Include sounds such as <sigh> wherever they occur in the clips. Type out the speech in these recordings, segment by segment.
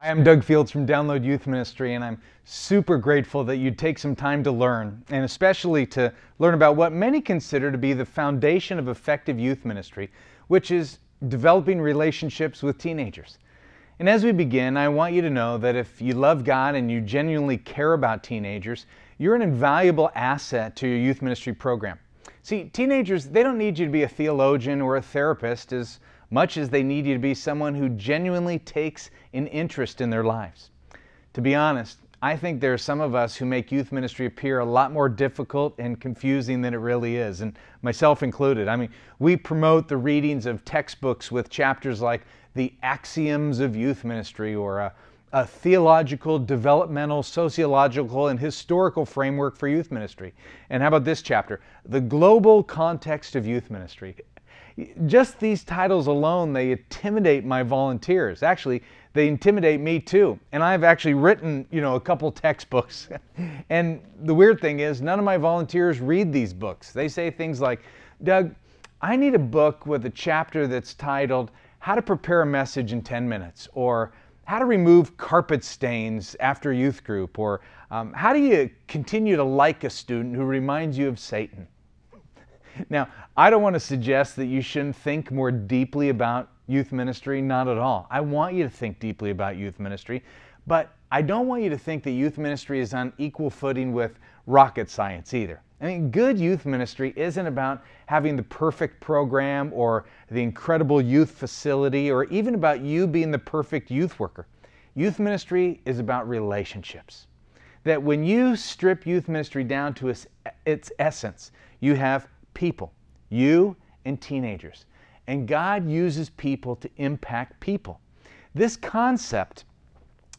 Hi, I'm Doug Fields from Download Youth Ministry, and I'm super grateful that you take some time to learn, and especially to learn about what many consider to be the foundation of effective youth ministry, which is developing relationships with teenagers. And as we begin, I want you to know that if you love God and you genuinely care about teenagers, you're an invaluable asset to your youth ministry program. See, teenagers, they don't need you to be a theologian or a therapist, as much as they need you to be someone who genuinely takes an interest in their lives. To be honest, I think there are some of us who make youth ministry appear a lot more difficult and confusing than it really is, and myself included. I mean, we promote the readings of textbooks with chapters like The Axioms of Youth Ministry or a, a Theological, Developmental, Sociological, and Historical Framework for Youth Ministry. And how about this chapter? The Global Context of Youth Ministry. Just these titles alone, they intimidate my volunteers. Actually, they intimidate me too. And I've actually written, you know, a couple textbooks. <laughs> and the weird thing is, none of my volunteers read these books. They say things like, Doug, I need a book with a chapter that's titled How to Prepare a Message in 10 Minutes, or How to Remove Carpet Stains After Youth Group, or um, How do you continue to like a student who reminds you of Satan? Now, I don't want to suggest that you shouldn't think more deeply about youth ministry, not at all. I want you to think deeply about youth ministry, but I don't want you to think that youth ministry is on equal footing with rocket science either. I mean, good youth ministry isn't about having the perfect program or the incredible youth facility or even about you being the perfect youth worker. Youth ministry is about relationships. That when you strip youth ministry down to its, essence, you have people, you and teenagers. And God uses people to impact people. This concept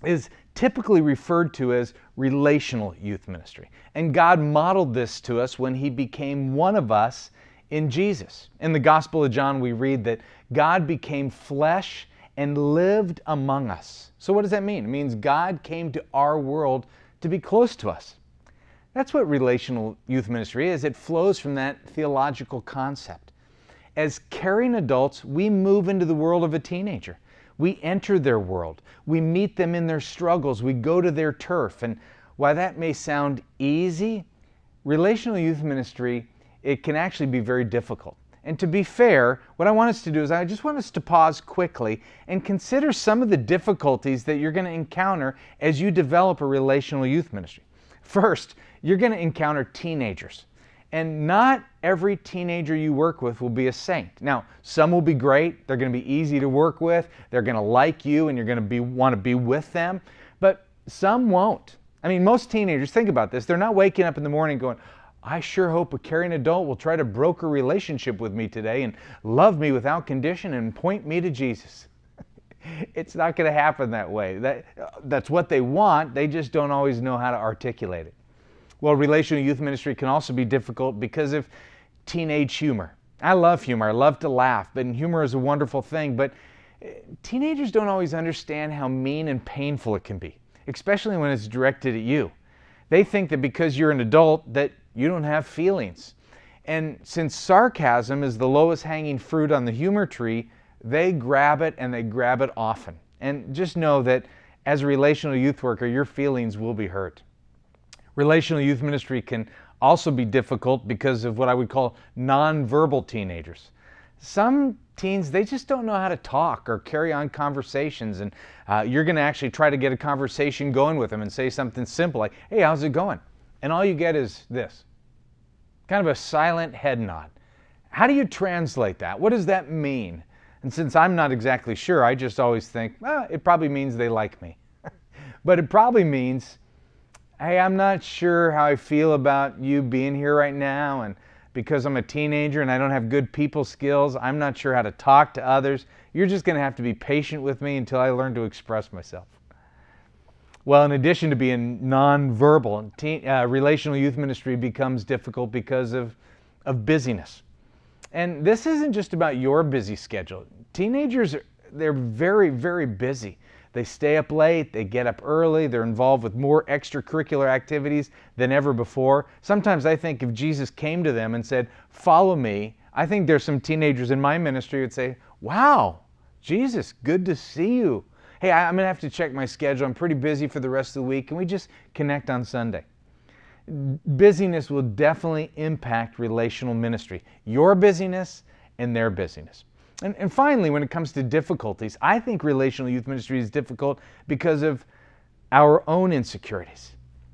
is typically referred to as relational youth ministry. And God modeled this to us when He became one of us in Jesus. In the Gospel of John, we read that God became flesh and lived among us. So, what does that mean? It means God came to our world to be close to us. That's what relational youth ministry is. It flows from that theological concept. As caring adults, we move into the world of a teenager. We enter their world. We meet them in their struggles. We go to their turf. And while that may sound easy, relational youth ministry, it can actually be very difficult. And to be fair, what I want us to do is I just want us to pause quickly and consider some of the difficulties that you're going to encounter as you develop a relational youth ministry. First, you're going to encounter teenagers. And not every teenager you work with will be a saint. Now, some will be great. They're going to be easy to work with. They're going to like you and you're going to be, want to be with them. But some won't. I mean, most teenagers, think about this. They're not waking up in the morning going, I sure hope a caring adult will try to broker relationship with me today and love me without condition and point me to Jesus it's not going to happen that way. That, that's what they want. They just don't always know how to articulate it. Well, relational youth ministry can also be difficult because of teenage humor. I love humor. I love to laugh, and humor is a wonderful thing, but eh, teenagers don't always understand how mean and painful it can be, especially when it's directed at you. They think that because you're an adult that you don't have feelings. And since sarcasm is the lowest hanging fruit on the humor tree, they grab it and they grab it often. And just know that as a relational youth worker, your feelings will be hurt. Relational youth ministry can also be difficult because of what I would call nonverbal teenagers. Some teens, they just don't know how to talk or carry on conversations, and uh, you're going to actually try to get a conversation going with them and say something simple like, Hey, how's it going? And all you get is this kind of a silent head nod. How do you translate that? What does that mean? And since I'm not exactly sure, I just always think, well, it probably means they like me. <laughs> but it probably means, hey, I'm not sure how I feel about you being here right now. And because I'm a teenager and I don't have good people skills, I'm not sure how to talk to others. You're just going to have to be patient with me until I learn to express myself. Well, in addition to being nonverbal, teen, uh, relational youth ministry becomes difficult because of, of busyness. And this isn't just about your busy schedule. Teenagers, they're very, very busy. They stay up late, they get up early, they're involved with more extracurricular activities than ever before. Sometimes I think if Jesus came to them and said, Follow me, I think there's some teenagers in my ministry would say, Wow, Jesus, good to see you. Hey, I'm going to have to check my schedule. I'm pretty busy for the rest of the week. Can we just connect on Sunday? busyness will definitely impact relational ministry, your busyness and their busyness. And, and finally, when it comes to difficulties, I think relational youth ministry is difficult because of our own insecurities.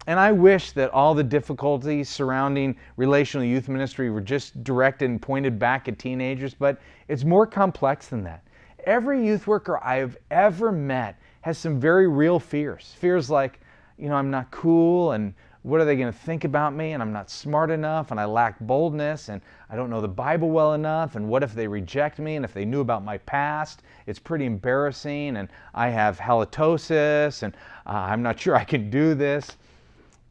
And I wish that all the difficulties surrounding relational youth ministry were just directed and pointed back at teenagers, but it's more complex than that. Every youth worker I have ever met has some very real fears. Fears like, you know, I'm not cool and what are they going to think about me? And I'm not smart enough, and I lack boldness, and I don't know the Bible well enough. And what if they reject me? And if they knew about my past, it's pretty embarrassing, and I have halitosis, and uh, I'm not <laughs> sure I can do this.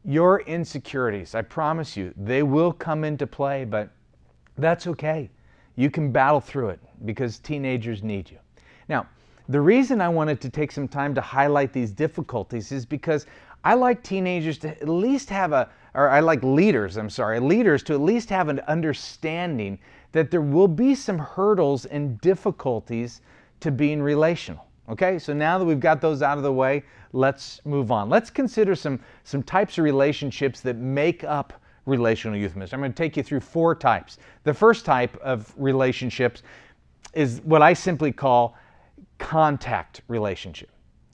Your insecurities, I promise you, they will come into play, but that's okay. You can battle through it because teenagers need you. Now, the reason I wanted to take some time to highlight these difficulties is because I like teenagers to at least have a, or I like leaders, I'm sorry, leaders to at least have an understanding that there will be some hurdles and difficulties to being relational. Okay, so now that we've got those out of the way, let's move on. Let's consider some, some types of relationships that make up relational youth ministry. I'm going to take you through four types. The first type of relationships is what I simply call contact relationship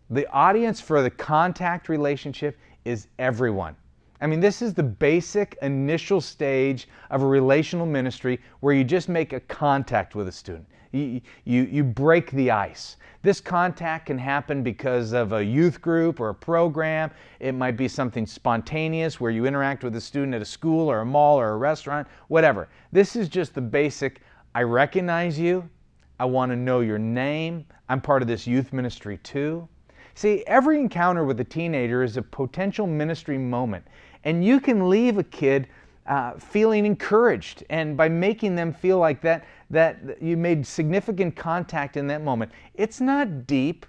the audience for the contact relationship is everyone. I mean, this is the basic initial stage of a relational ministry where you just make a contact with a student. You, you, you break the ice. This contact can happen because of a youth group or a program. It might be something spontaneous where you interact with a student at a school or a mall or a restaurant, whatever. This is just the basic I recognize you, I want to know your name, I'm part of this youth ministry too. See, every encounter with a teenager is a potential ministry moment, and you can leave a kid uh, feeling encouraged, and by making them feel like that, that you made significant contact in that moment. It's not deep,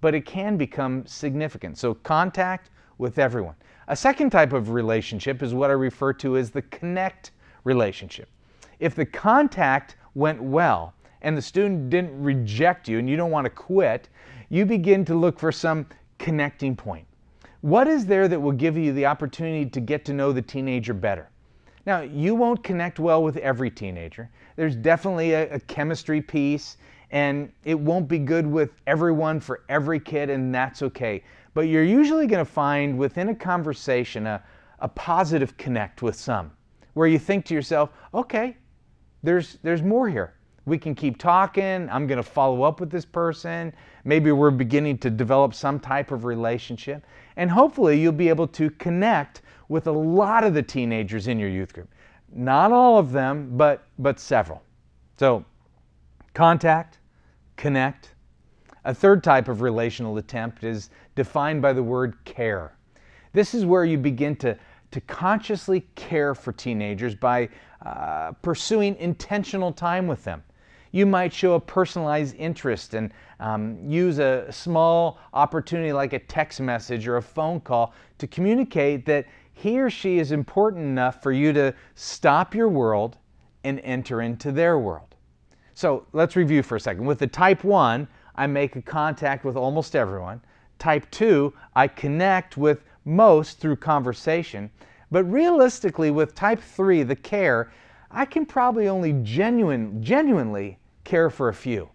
but it can become significant. So contact with everyone. A second type of relationship is what I refer to as the connect relationship. If the contact went well and the student didn't reject you and you don't want to quit, you begin to look for some connecting point. What is there that will give you the opportunity to get to know the teenager better? Now, you won't connect well with every teenager. There's definitely a, a chemistry piece, and it won't be good with everyone for every kid, and that's okay. But you're usually going to find within a conversation a, a positive connect with some, where you think to yourself, okay, there's, there's more here we can keep talking. I'm going to follow up with this person. Maybe we're beginning to develop some type of relationship. And hopefully, you'll be able to connect with a lot of the teenagers in your youth group. Not all of them, but, but several. So, contact, connect. A third type of relational attempt is defined by the word care. This is where you begin to, to consciously care for teenagers by uh, pursuing intentional time with them you might show a personalized interest and um, use a small opportunity like a text message or a phone call to communicate that he or she is important enough for you to stop your world and enter into their world. So let's review for a second. With the type 1, I make a contact with almost everyone. Type 2, I connect with most through conversation. But realistically, with type 3, the care, I can probably only genuine, genuinely care for a few.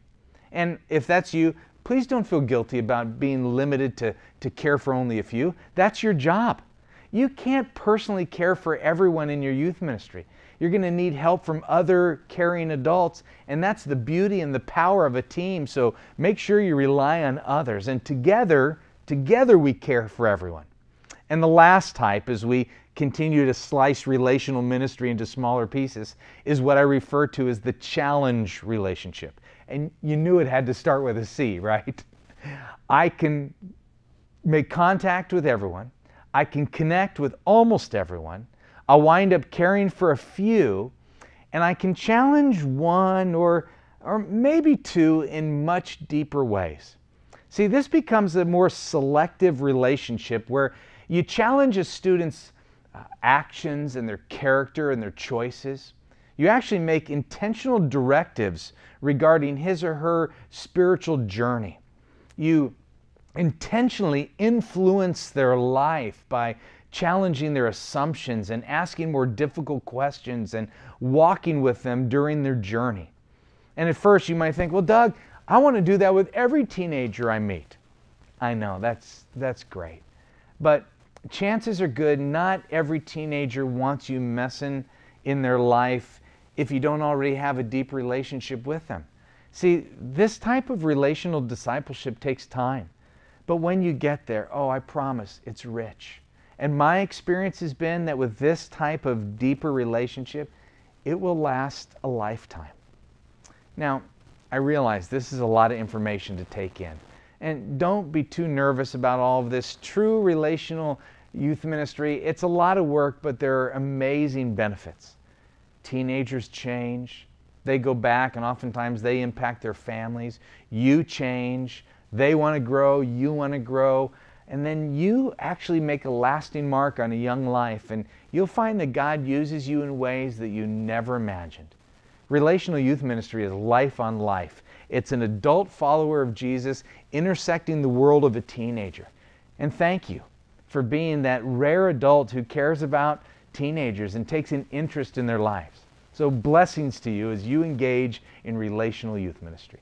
And if that's you, please don't feel guilty about being limited to, to care for only a few. That's your job. You can't personally care for everyone in your youth ministry. You're going to need help from other caring adults, and that's the beauty and the power of a team. So make sure you rely on others, and together, together we care for everyone. And the last type is we continue to slice relational ministry into smaller pieces is what I refer to as the challenge relationship. And you knew it had to start with a C, <laughs> right? I can make contact with everyone. I can connect with almost everyone. I'll wind up caring for a few, and I can challenge one or, or maybe two in much deeper ways. See, this becomes a more selective relationship where you challenge a student's uh, actions and their character and their choices. You actually make intentional directives regarding his or her spiritual journey. You intentionally influence their life by challenging their assumptions and asking more difficult questions and walking with them during their journey. And at first, you might think, well, Doug, I want to do that with every teenager I meet. I know, that's, that's great. But chances are good not every teenager wants you messing in their life if you don't already have a deep relationship with them. See, this type of relational discipleship takes time. But when you get there, oh, I promise, it's rich. And my experience has been that with this type of deeper relationship, it will last a lifetime. Now, I realize this is a lot of information to take in. And don't be too nervous about all of this. True relational youth ministry. It's a lot of work, but there are amazing benefits. Teenagers change, they go back, and oftentimes they impact their families. You change, they want to grow, you want to grow. And then you actually make a lasting mark on a young life, and you'll find that God uses you in ways that you never imagined. Relational youth ministry is life on life. It's an adult follower of Jesus intersecting the world of a teenager. And thank you for being that rare adult who cares about teenagers and takes an interest in their lives. So, blessings to you as you engage in relational youth ministry.